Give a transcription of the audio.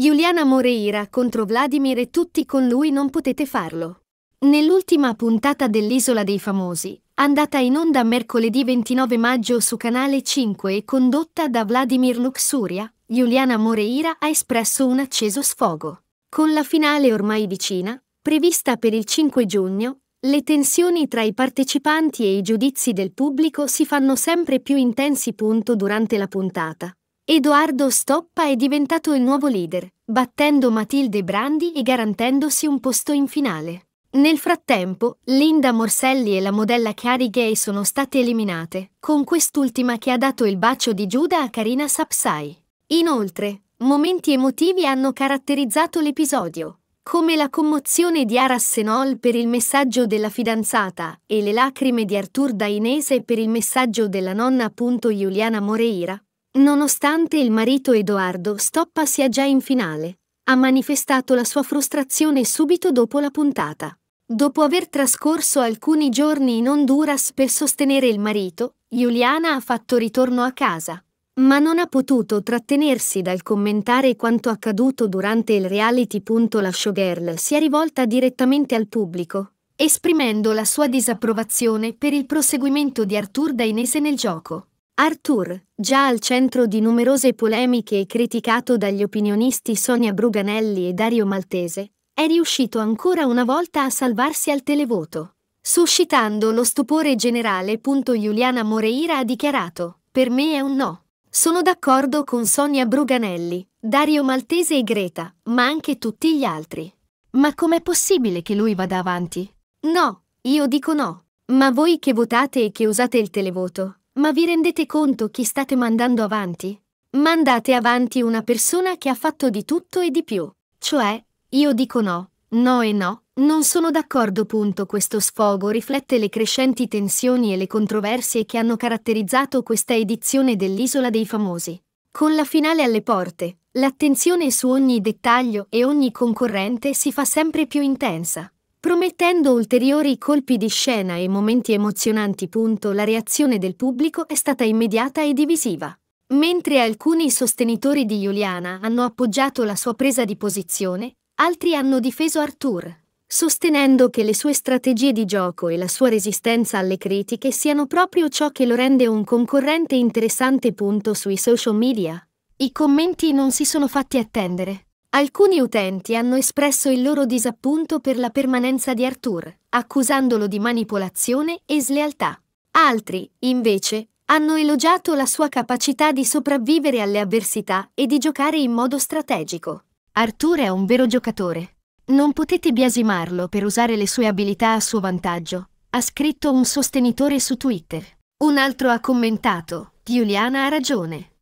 Juliana Moreira contro Vladimir e tutti con lui non potete farlo. Nell'ultima puntata dell'Isola dei Famosi, andata in onda mercoledì 29 maggio su Canale 5 e condotta da Vladimir Luxuria, Juliana Moreira ha espresso un acceso sfogo. Con la finale ormai vicina, prevista per il 5 giugno, le tensioni tra i partecipanti e i giudizi del pubblico si fanno sempre più intensi. Punto durante la puntata Edoardo Stoppa è diventato il nuovo leader, battendo Matilde Brandi e garantendosi un posto in finale. Nel frattempo, Linda Morselli e la modella Cari Gay sono state eliminate, con quest'ultima che ha dato il bacio di Giuda a Karina Sapsai. Inoltre, momenti emotivi hanno caratterizzato l'episodio, come la commozione di Aras Senol per il messaggio della fidanzata e le lacrime di Artur Dainese per il messaggio della nonna. Giuliana Moreira, Nonostante il marito Edoardo Stoppa sia già in finale, ha manifestato la sua frustrazione subito dopo la puntata. Dopo aver trascorso alcuni giorni in Honduras per sostenere il marito, Giuliana ha fatto ritorno a casa, ma non ha potuto trattenersi dal commentare quanto accaduto durante il reality. La showgirl si è rivolta direttamente al pubblico, esprimendo la sua disapprovazione per il proseguimento di Artur Dainese nel gioco. Arthur, già al centro di numerose polemiche e criticato dagli opinionisti Sonia Bruganelli e Dario Maltese, è riuscito ancora una volta a salvarsi al televoto. Suscitando lo stupore generale, Giuliana Moreira ha dichiarato: Per me è un no. Sono d'accordo con Sonia Bruganelli, Dario Maltese e Greta, ma anche tutti gli altri. Ma com'è possibile che lui vada avanti? No, io dico no. Ma voi che votate e che usate il televoto, ma vi rendete conto chi state mandando avanti? Mandate avanti una persona che ha fatto di tutto e di più. Cioè, io dico no, no e no, non sono d'accordo. Punto. Questo sfogo riflette le crescenti tensioni e le controversie che hanno caratterizzato questa edizione dell'Isola dei Famosi. Con la finale alle porte, l'attenzione su ogni dettaglio e ogni concorrente si fa sempre più intensa. Promettendo ulteriori colpi di scena e momenti emozionanti, punto, la reazione del pubblico è stata immediata e divisiva. Mentre alcuni sostenitori di Juliana hanno appoggiato la sua presa di posizione, altri hanno difeso Arthur, sostenendo che le sue strategie di gioco e la sua resistenza alle critiche siano proprio ciò che lo rende un concorrente interessante punto sui social media. I commenti non si sono fatti attendere. Alcuni utenti hanno espresso il loro disappunto per la permanenza di Arthur, accusandolo di manipolazione e slealtà. Altri, invece, hanno elogiato la sua capacità di sopravvivere alle avversità e di giocare in modo strategico. Arthur è un vero giocatore. Non potete biasimarlo per usare le sue abilità a suo vantaggio, ha scritto un sostenitore su Twitter. Un altro ha commentato, Giuliana ha ragione.